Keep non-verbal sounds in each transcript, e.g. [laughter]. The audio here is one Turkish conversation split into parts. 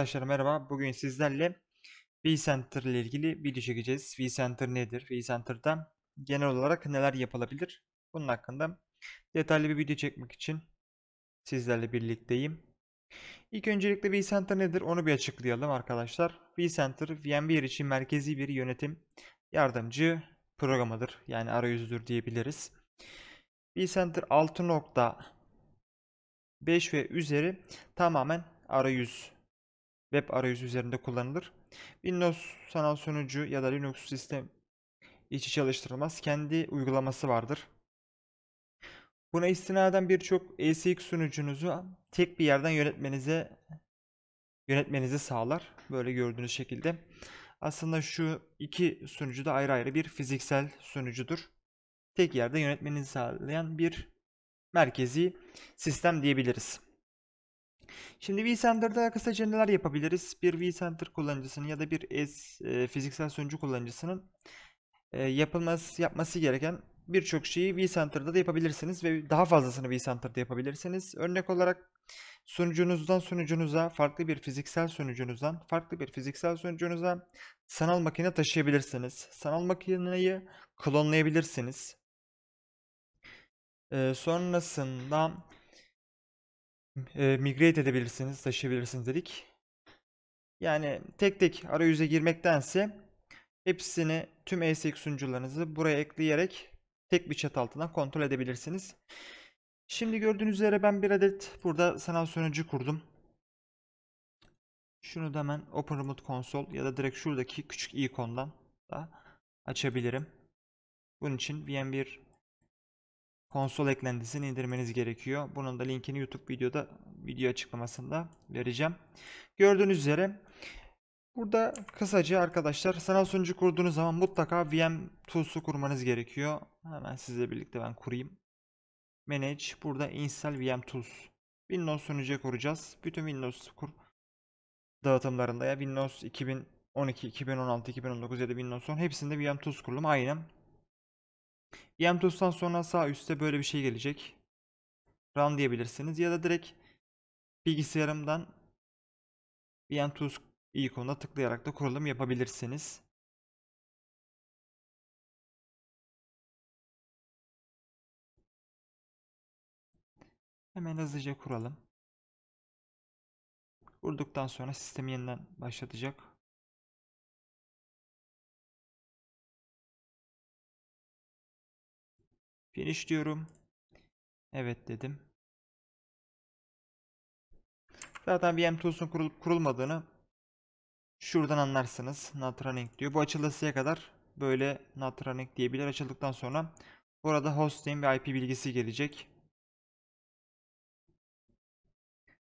Arkadaşlar merhaba. Bugün sizlerle vCenter ile ilgili video çekeceğiz. vCenter nedir? vCenter'da genel olarak neler yapılabilir? Bunun hakkında detaylı bir video çekmek için sizlerle birlikteyim. İlk öncelikle vCenter nedir? Onu bir açıklayalım arkadaşlar. vCenter VMware için merkezi bir yönetim yardımcı programıdır. Yani arayüzüdür diyebiliriz. vCenter 6.5 ve üzeri tamamen arayüz web arayüzü üzerinde kullanılır. Windows sanal sunucu ya da Linux sistem içi çalıştırılmaz. Kendi uygulaması vardır. Buna istinaden birçok ECX sunucunuzu tek bir yerden yönetmenize yönetmenizi sağlar. Böyle gördüğünüz şekilde. Aslında şu iki sunucu da ayrı ayrı bir fiziksel sunucudur. Tek yerde yönetmenizi sağlayan bir merkezi sistem diyebiliriz. Şimdi vCenter'da kısaca neler yapabiliriz? Bir vCenter kullanıcısının ya da bir S, e, fiziksel sunucu kullanıcısının e, yapılması, yapması gereken birçok şeyi vCenter'da da yapabilirsiniz ve daha fazlasını vCenter'da yapabilirsiniz. Örnek olarak sunucunuzdan sunucunuza, farklı bir fiziksel sunucunuzdan farklı bir fiziksel sunucunuza sanal makine taşıyabilirsiniz. Sanal makineyi klonlayabilirsiniz. Ee, sonrasında e, migrate edebilirsiniz, taşıyabilirsiniz dedik. Yani tek tek arayüze girmektense hepsini tüm ASX e sunucularınızı buraya ekleyerek tek bir çatı altından kontrol edebilirsiniz. Şimdi gördüğünüz üzere ben bir adet burada sanal sunucu kurdum. Şunu da hemen Open Remote Console ya da direkt şuradaki küçük ikondan da açabilirim. Bunun için VM1 konsol eklentisini indirmeniz gerekiyor. Bunun da linkini YouTube videoda video açıklamasında vereceğim. Gördüğünüz üzere burada kısaca arkadaşlar sanal sunucu kurduğunuz zaman mutlaka VM tools'u kurmanız gerekiyor. Hemen sizle birlikte ben kurayım. Manage burada install VM tools. Windows sunucuya kuracağız. Bütün Windows kur dağıtımlarında ya Windows 2012, 2016, 2019 ya da Windows 10 hepsinde VM tools kurulum aynı. Yemtus'tan sonra sağ üstte böyle bir şey gelecek. Run diyebilirsiniz ya da direkt bilgisayarımdan Yemtus ikonuna tıklayarak da kurulum yapabilirsiniz. Hemen hızlıca kuralım. Vurduktan sonra sistemi yeniden başlatacak. Finish diyorum. Evet dedim. Zaten VM Tools'un kurulup kurulmadığını şuradan anlarsınız. Not running diyor. Bu açılısıya kadar böyle not running diyebilir. Açıldıktan sonra burada hosting ve IP bilgisi gelecek.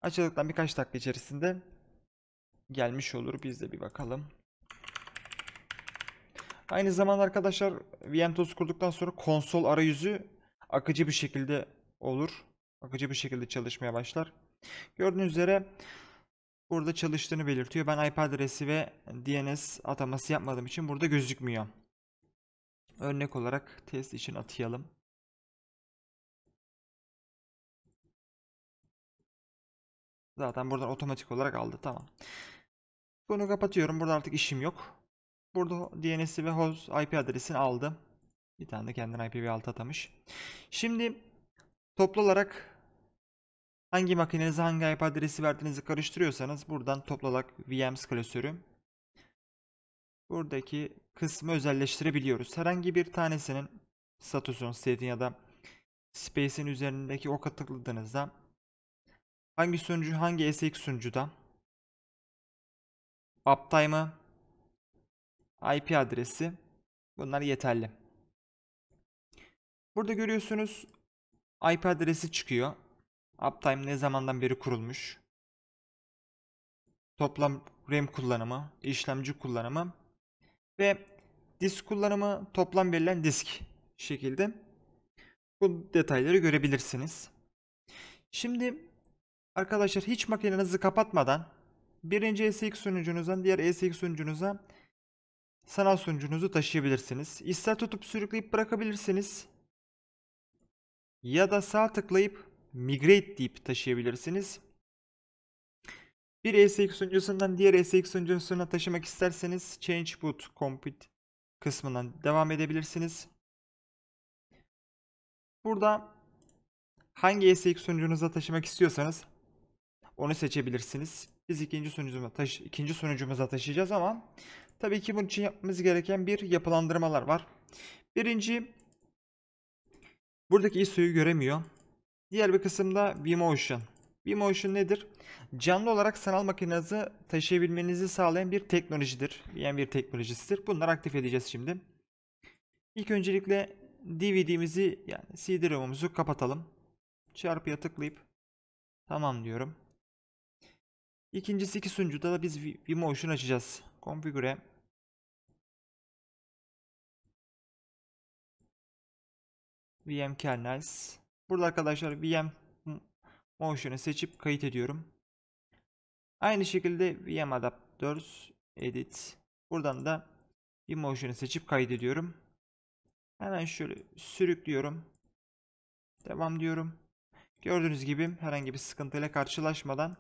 Açıldıktan birkaç dakika içerisinde gelmiş olur. Biz de bir bakalım. Aynı zamanda arkadaşlar VMTOS kurduktan sonra konsol arayüzü akıcı bir şekilde olur. Akıcı bir şekilde çalışmaya başlar. Gördüğünüz üzere burada çalıştığını belirtiyor. Ben IP adresi ve DNS ataması yapmadığım için burada gözükmüyor. Örnek olarak test için atayalım. Zaten buradan otomatik olarak aldı. Tamam. Bunu kapatıyorum. Burada artık işim yok. Burada DNS'i ve host IP adresini aldı. Bir tane de kendine IPv6 atamış. Şimdi toplu olarak hangi makinenize hangi IP adresi verdiğinizi karıştırıyorsanız buradan toplu olarak VMs klasörü buradaki kısmı özelleştirebiliyoruz. Herhangi bir tanesinin statüsünü state'in ya da space'in üzerindeki oka tıkladığınızda hangi sunucu hangi SX sunucuda uptime'ı IP adresi bunlar yeterli. Burada görüyorsunuz IP adresi çıkıyor. Uptime ne zamandan beri kurulmuş. Toplam RAM kullanımı, işlemci kullanımı ve disk kullanımı, toplam verilen disk şekilde bu detayları görebilirsiniz. Şimdi arkadaşlar hiç makinenizi kapatmadan birinci ESX sunucunuzdan diğer ESX sunucunuza sanal sunucunuzu taşıyabilirsiniz. İster tutup sürükleyip bırakabilirsiniz. Ya da sağ tıklayıp migrate deyip taşıyabilirsiniz. Bir ESX sunucusundan diğer ESX sunucusuna taşımak isterseniz Change Boot Compute kısmından devam edebilirsiniz. Burada hangi ESX sunucunuza taşımak istiyorsanız onu seçebilirsiniz. Biz ikinci sunucumuza, taşı ikinci sunucumuza taşıyacağız ama Tabii ki bunun için yapmamız gereken bir yapılandırmalar var. Birinci buradaki ISO'yu göremiyor. Diğer bir kısımda Vmotion. Vmotion nedir? Canlı olarak sanal makinenizi taşıyabilmenizi sağlayan bir teknolojidir. Yani bir teknolojisidir. Bunları aktif edeceğiz şimdi. İlk öncelikle DVD'mizi yani CD-ROM'umuzu kapatalım. Çarpıya tıklayıp tamam diyorum. İkincisi iki sunucuda da biz Vmotion açacağız. Konfigüre VM kernels. Burada arkadaşlar VM motion'u seçip kayıt ediyorum. Aynı şekilde VM adapters edit. Buradan da bir motion'ı seçip kaydediyorum. Hemen şöyle sürüklüyorum. Devam diyorum. Gördüğünüz gibi herhangi bir sıkıntıyla karşılaşmadan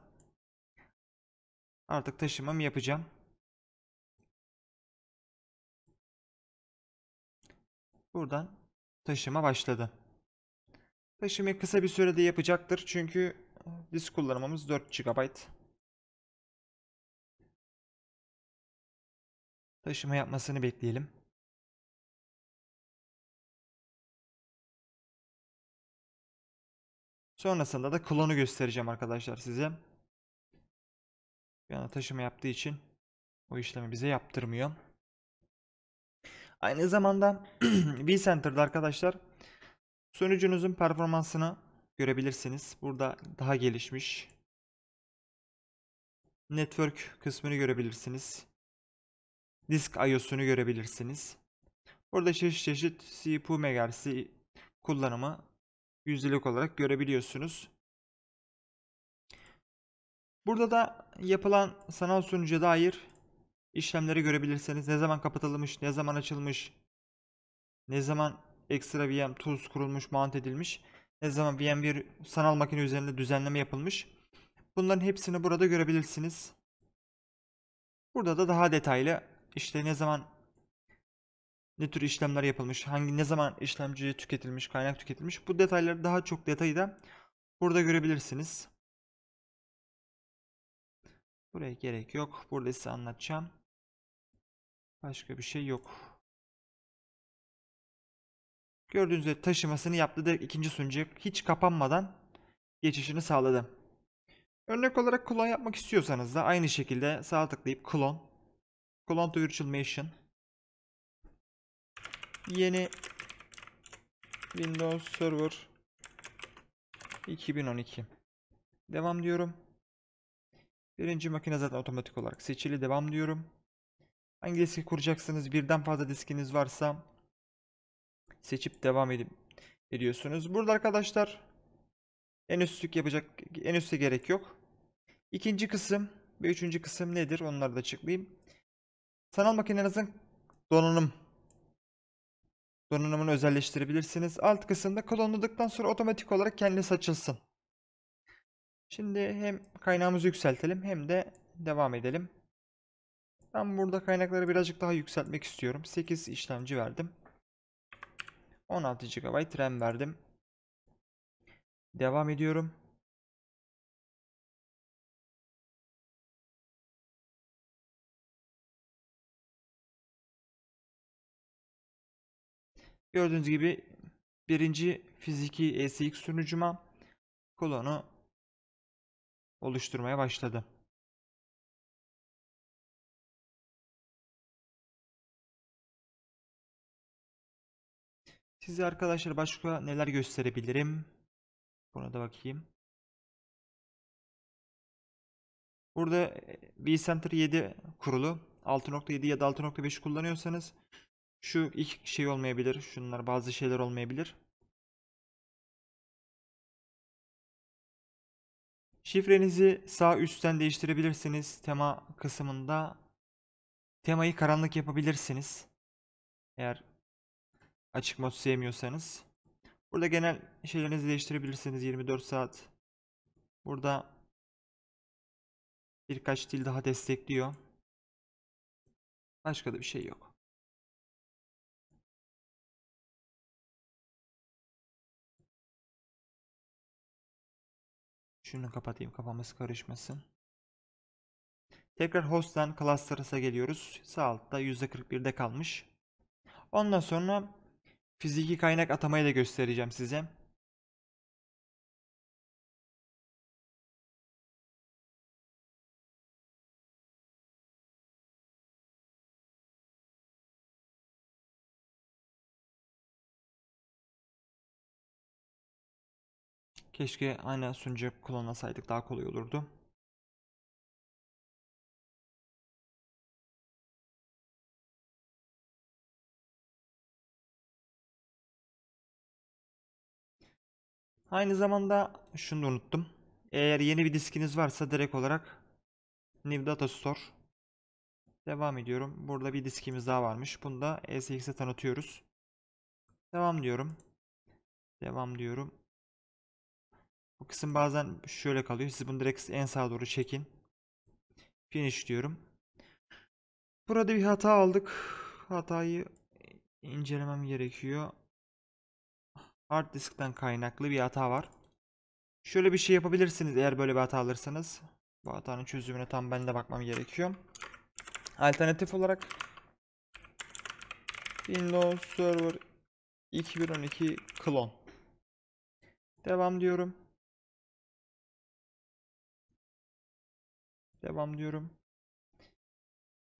artık taşımamı yapacağım. Buradan taşıma başladı. Taşımayı kısa bir sürede yapacaktır çünkü e, disk kullanımımız 4 GB. Taşıma yapmasını bekleyelim. Sonrasında da klonu göstereceğim arkadaşlar size. Yani taşıma yaptığı için o işlemi bize yaptırmıyor. Aynı zamanda [clears throat] vCenter'da arkadaşlar sunucunuzun performansını görebilirsiniz. Burada daha gelişmiş network kısmını görebilirsiniz. Disk IO'sunu görebilirsiniz. Burada çeşit çeşit CPU megahertz'i kullanımı yüzdelik olarak görebiliyorsunuz. Burada da yapılan sanal sunucuya dair İşlemleri görebilirseniz ne zaman kapatılmış, ne zaman açılmış, ne zaman ekstra VM tools kurulmuş, mount edilmiş, ne zaman VM bir sanal makine üzerinde düzenleme yapılmış. Bunların hepsini burada görebilirsiniz. Burada da daha detaylı işte ne zaman ne tür işlemler yapılmış, hangi ne zaman işlemci tüketilmiş, kaynak tüketilmiş. Bu detayları daha çok detayı da burada görebilirsiniz. Buraya gerek yok. Burada size anlatacağım. Başka bir şey yok. Gördüğünüz gibi taşımasını yaptı. Direkt ikinci sunucuya hiç kapanmadan geçişini sağladı. Örnek olarak klon yapmak istiyorsanız da aynı şekilde sağ tıklayıp klon. Klon to virtual machine. Yeni Windows Server 2012. Devam diyorum. Birinci makine zaten otomatik olarak seçili. Devam diyorum. Hangi diski kuracaksınız? Birden fazla diskiniz varsa seçip devam edip ediyorsunuz. Burada arkadaşlar en üstlük yapacak en üste gerek yok. İkinci kısım ve üçüncü kısım nedir? Onları da açıklayayım. Sanal makinenizin donanım donanımını özelleştirebilirsiniz. Alt kısımda klonladıktan sonra otomatik olarak kendisi açılsın. Şimdi hem kaynağımızı yükseltelim hem de devam edelim. Ben burada kaynakları birazcık daha yükseltmek istiyorum. 8 işlemci verdim. 16 GB RAM verdim. Devam ediyorum. Gördüğünüz gibi birinci fiziki ESX sunucuma kolonu oluşturmaya başladı. Size arkadaşlar başka neler gösterebilirim? Buna da bakayım. Burada vCenter e, 7 kurulu 6.7 ya da 6.5 kullanıyorsanız şu ilk şey olmayabilir. Şunlar bazı şeyler olmayabilir. Şifrenizi sağ üstten değiştirebilirsiniz. Tema kısmında temayı karanlık yapabilirsiniz. Eğer Açık mod sevmiyorsanız. Burada genel şeylerinizi değiştirebilirsiniz 24 saat. Burada birkaç dil daha destekliyor. Başka da bir şey yok. Şunu kapatayım kafamız karışmasın. Tekrar host'tan cluster'ısa geliyoruz. Sağ altta %41'de kalmış. Ondan sonra Fiziki kaynak atamayı da göstereceğim size. Keşke aynı sunucu kullanasaydık daha kolay olurdu. Aynı zamanda şunu da unuttum. Eğer yeni bir diskiniz varsa direkt olarak New Data Store Devam ediyorum. Burada bir diskimiz daha varmış. Bunu da ESX'e tanıtıyoruz. Devam diyorum. Devam diyorum. Bu kısım bazen şöyle kalıyor. Siz bunu direkt en sağa doğru çekin. Finish diyorum. Burada bir hata aldık. Hatayı incelemem gerekiyor. Hard diskten kaynaklı bir hata var. Şöyle bir şey yapabilirsiniz eğer böyle bir hata alırsanız. Bu hatanın çözümüne tam ben de bakmam gerekiyor. Alternatif olarak Windows Server 2012 klon. Devam diyorum. Devam diyorum.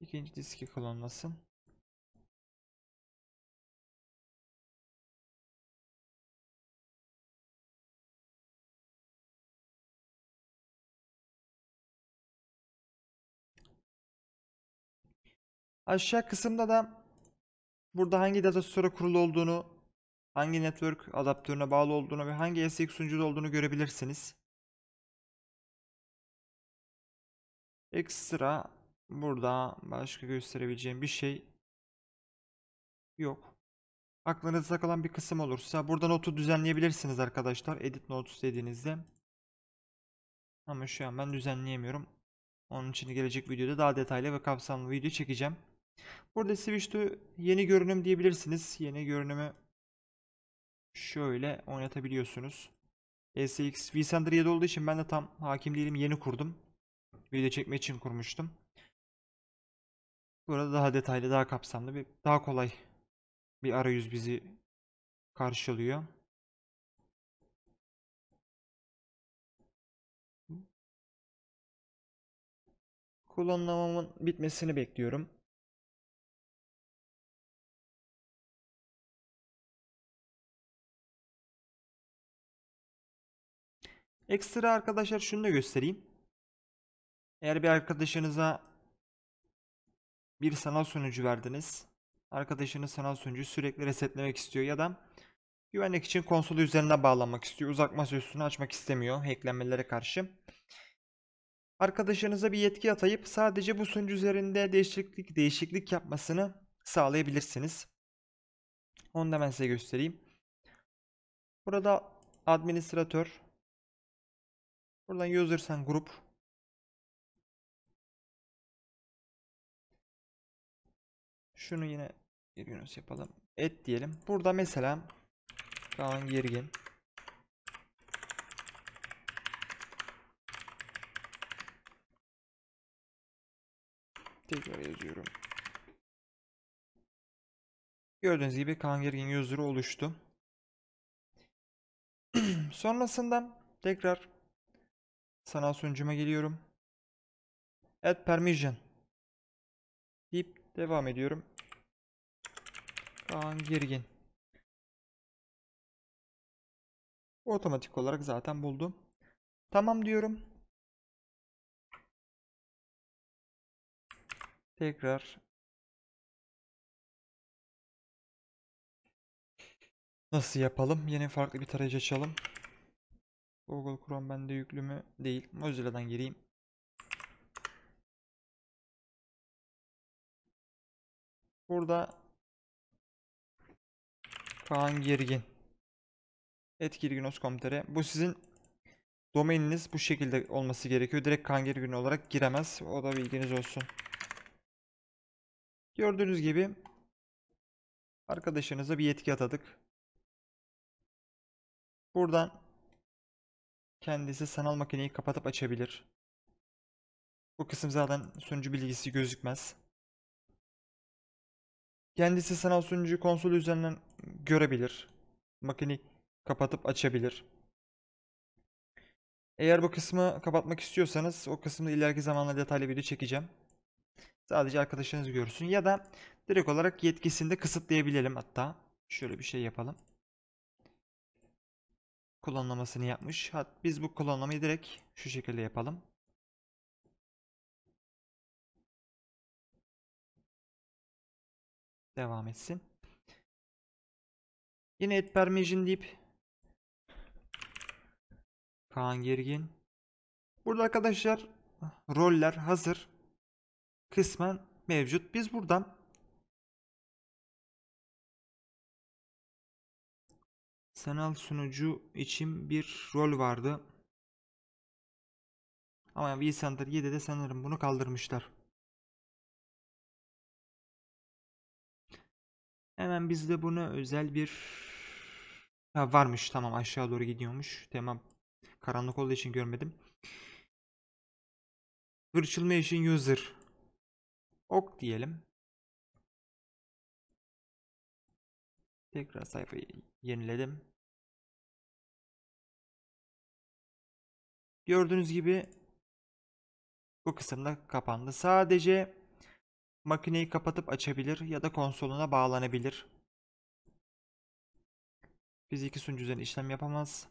İkinci diski klonlasın. Aşağı kısımda da burada hangi data store kurulu olduğunu, hangi network adaptörüne bağlı olduğunu ve hangi SX sunucuda olduğunu görebilirsiniz. Ekstra burada başka gösterebileceğim bir şey yok. Aklınızda kalan bir kısım olursa burada notu düzenleyebilirsiniz arkadaşlar. Edit notes dediğinizde. Ama şu an ben düzenleyemiyorum. Onun için gelecek videoda daha detaylı ve kapsamlı video çekeceğim. Burada switch to yeni görünüm diyebilirsiniz. Yeni görünümü şöyle oynatabiliyorsunuz. SX vCenter 7 olduğu için ben de tam hakim değilim. Yeni kurdum. Video çekme için kurmuştum. Burada daha detaylı, daha kapsamlı bir daha kolay bir arayüz bizi karşılıyor. Kullanımımın bitmesini bekliyorum. Ekstra arkadaşlar şunu da göstereyim. Eğer bir arkadaşınıza bir sanal sunucu verdiniz. Arkadaşınız sanal sunucu sürekli resetlemek istiyor ya da güvenlik için konsolu üzerine bağlanmak istiyor. Uzak üstünü açmak istemiyor hacklenmelere karşı. Arkadaşınıza bir yetki atayıp sadece bu sunucu üzerinde değişiklik değişiklik yapmasını sağlayabilirsiniz. Onu da ben size göstereyim. Burada administratör Buradan user'sen grup. Şunu yine bir Yunus yapalım. Et diyelim. Burada mesela Kaan Girgin. Tekrar yazıyorum. Gördüğünüz gibi Kaan Girgin user'ı oluştu. [clears throat] Sonrasında tekrar Sanal sunucuma geliyorum. Add permission. Deyip devam ediyorum. Kaan Girgin. Otomatik olarak zaten buldum. Tamam diyorum. Tekrar Nasıl yapalım? Yine farklı bir tarayıcı açalım. Google Chrome bende yüklü mü? Değil. Mozilla'dan gireyim. Burada Kaan Girgin etkirginos.com.tr Bu sizin domaininiz bu şekilde olması gerekiyor. Direkt Kaan Girgin olarak giremez. O da bilginiz olsun. Gördüğünüz gibi arkadaşınıza bir yetki atadık. Buradan Kendisi sanal makineyi kapatıp açabilir. Bu kısım zaten sunucu bilgisi gözükmez. Kendisi sanal sunucuyu konsol üzerinden görebilir. Makineyi kapatıp açabilir. Eğer bu kısmı kapatmak istiyorsanız o kısımda ileriki zamanla detaylı video çekeceğim. Sadece arkadaşınız görsün ya da direkt olarak yetkisini de kısıtlayabilelim hatta. Şöyle bir şey yapalım. Kullanılmasını yapmış. biz bu klonlamayı direkt şu şekilde yapalım. Devam etsin. Yine et permission deyip Kaan Gergin. Burada arkadaşlar ah, roller hazır. Kısmen mevcut. Biz buradan sanal sunucu için bir rol vardı. Ama vCenter 7'de sanırım bunu kaldırmışlar. Hemen bizde bunu özel bir ha, varmış. Tamam aşağı doğru gidiyormuş. Tamam. Karanlık olduğu için görmedim. Virtual için User. Ok diyelim. Tekrar sayfayı yeniledim. Gördüğünüz gibi bu kısımda kapandı. Sadece makineyi kapatıp açabilir ya da konsoluna bağlanabilir. Fiziki sunucu üzerine işlem yapamaz.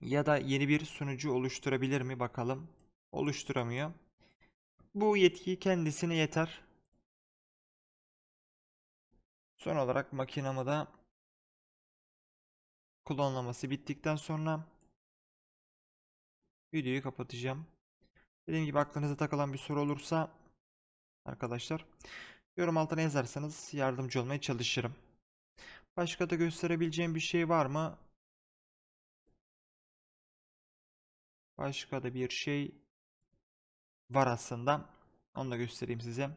Ya da yeni bir sunucu oluşturabilir mi bakalım. Oluşturamıyor. Bu yetki kendisine yeter. Son olarak makinamı da klonlaması bittikten sonra videoyu kapatacağım. Dediğim gibi aklınıza takılan bir soru olursa arkadaşlar yorum altına yazarsanız yardımcı olmaya çalışırım. Başka da gösterebileceğim bir şey var mı? Başka da bir şey var aslında. Onu da göstereyim size.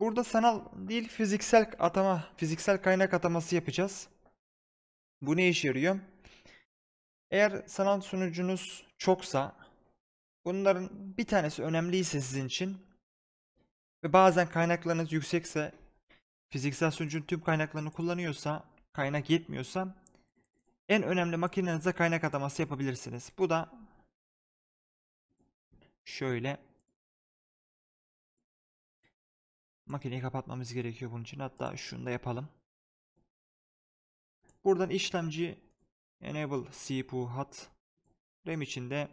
Burada sanal değil fiziksel atama, fiziksel kaynak ataması yapacağız. Bu ne işe yarıyor? Eğer sanal sunucunuz çoksa bunların bir tanesi önemliyse sizin için ve bazen kaynaklarınız yüksekse fiziksel sunucunun tüm kaynaklarını kullanıyorsa kaynak yetmiyorsa en önemli makinenize kaynak ataması yapabilirsiniz. Bu da şöyle makineyi kapatmamız gerekiyor bunun için. Hatta şunu da yapalım. Buradan işlemci Enable CPU hat. RAM içinde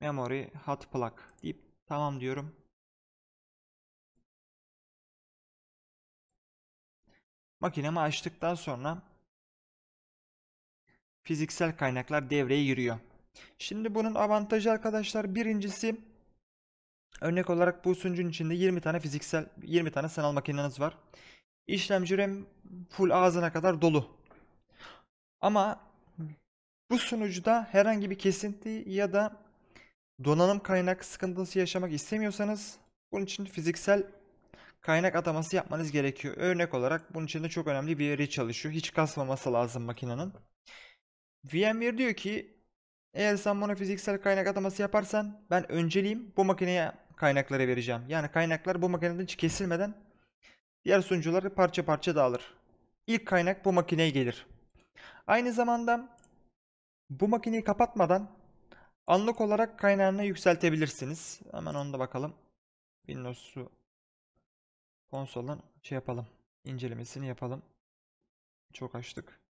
Memory hot plug deyip tamam diyorum. Makinemi açtıktan sonra fiziksel kaynaklar devreye giriyor. Şimdi bunun avantajı arkadaşlar birincisi örnek olarak bu sunucunun içinde 20 tane fiziksel 20 tane sanal makineniz var. İşlemci RAM full ağzına kadar dolu. Ama bu sunucuda herhangi bir kesinti ya da donanım kaynak sıkıntısı yaşamak istemiyorsanız bunun için fiziksel kaynak ataması yapmanız gerekiyor. Örnek olarak bunun için de çok önemli bir VMware çalışıyor. Hiç kasmaması lazım makinenin. VMware diyor ki eğer sen bana fiziksel kaynak ataması yaparsan ben önceliğim bu makineye kaynakları vereceğim. Yani kaynaklar bu makineden hiç kesilmeden diğer sunucuları parça parça dağılır. İlk kaynak bu makineye gelir. Aynı zamanda bu makineyi kapatmadan anlık olarak kaynağını yükseltebilirsiniz. Hemen onu da bakalım. Windows'u konsolun şey yapalım. incelemesini yapalım. Çok açtık.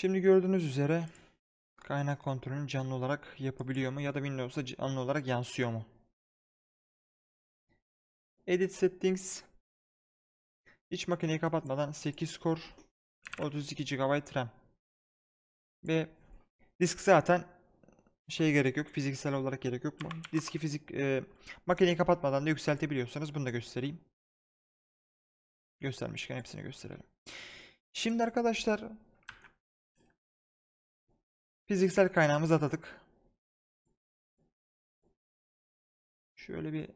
Şimdi gördüğünüz üzere kaynak kontrolünü canlı olarak yapabiliyor mu ya da Windows'a canlı olarak yansıyor mu? Edit Settings İç makineyi kapatmadan 8 core 32 GB RAM ve disk zaten şey gerek yok fiziksel olarak gerek yok mu? Diski fizik e, makineyi kapatmadan da yükseltebiliyorsanız bunu da göstereyim. Göstermişken hepsini gösterelim. Şimdi arkadaşlar Fiziksel kaynağımızı atadık. Şöyle bir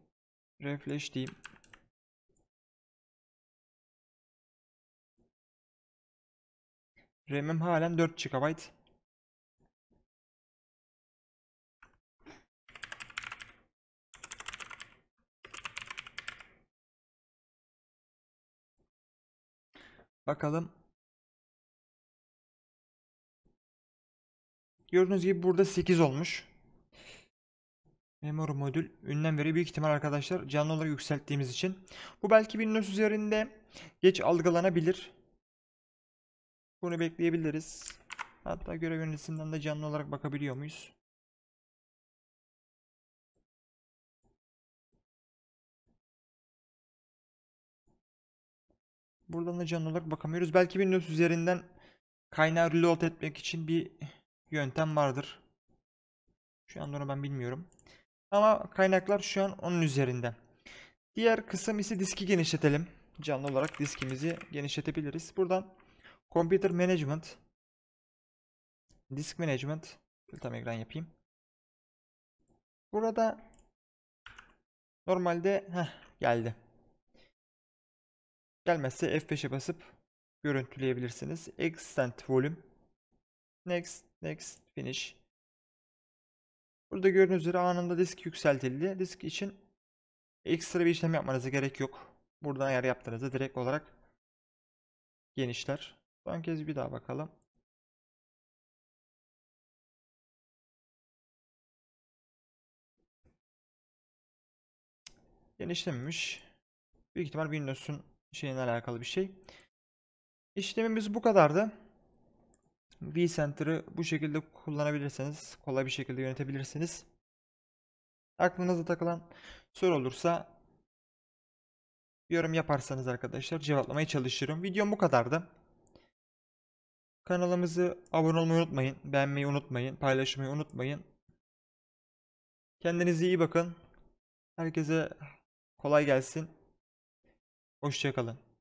refresh diyeyim. RAM'im halen 4 GB. Bakalım Gördüğünüz gibi burada 8 olmuş. Memur modül ünlem veriyor büyük ihtimal arkadaşlar canlı olarak yükselttiğimiz için. Bu belki 1400 üzerinde geç algılanabilir. Bunu bekleyebiliriz. Hatta görev yönetisinden de canlı olarak bakabiliyor muyuz? Buradan da canlı olarak bakamıyoruz. Belki Windows üzerinden kaynağı reload etmek için bir yöntem vardır. Şu anda onu ben bilmiyorum. Ama kaynaklar şu an onun üzerinde. Diğer kısım ise diski genişletelim. Canlı olarak diskimizi genişletebiliriz. Buradan Computer Management Disk Management tam ekran yapayım. Burada normalde heh, geldi. Gelmezse F5'e basıp görüntüleyebilirsiniz. Extend Volume Next, next, finish. Burada gördüğünüz üzere anında disk yükseltildi. Disk için ekstra bir işlem yapmanıza gerek yok. Buradan ayar yaptığınızda direkt olarak genişler. Son kez bir daha bakalım. Genişlememiş. Büyük ihtimal Windows'un şeyine alakalı bir şey. İşlemimiz bu kadardı vCenter'ı bu şekilde kullanabilirsiniz. Kolay bir şekilde yönetebilirsiniz. Aklınıza takılan soru olursa yorum yaparsanız arkadaşlar cevaplamaya çalışırım. Videom bu kadardı. Kanalımızı abone olmayı unutmayın. Beğenmeyi unutmayın. Paylaşmayı unutmayın. Kendinize iyi bakın. Herkese kolay gelsin. Hoşçakalın.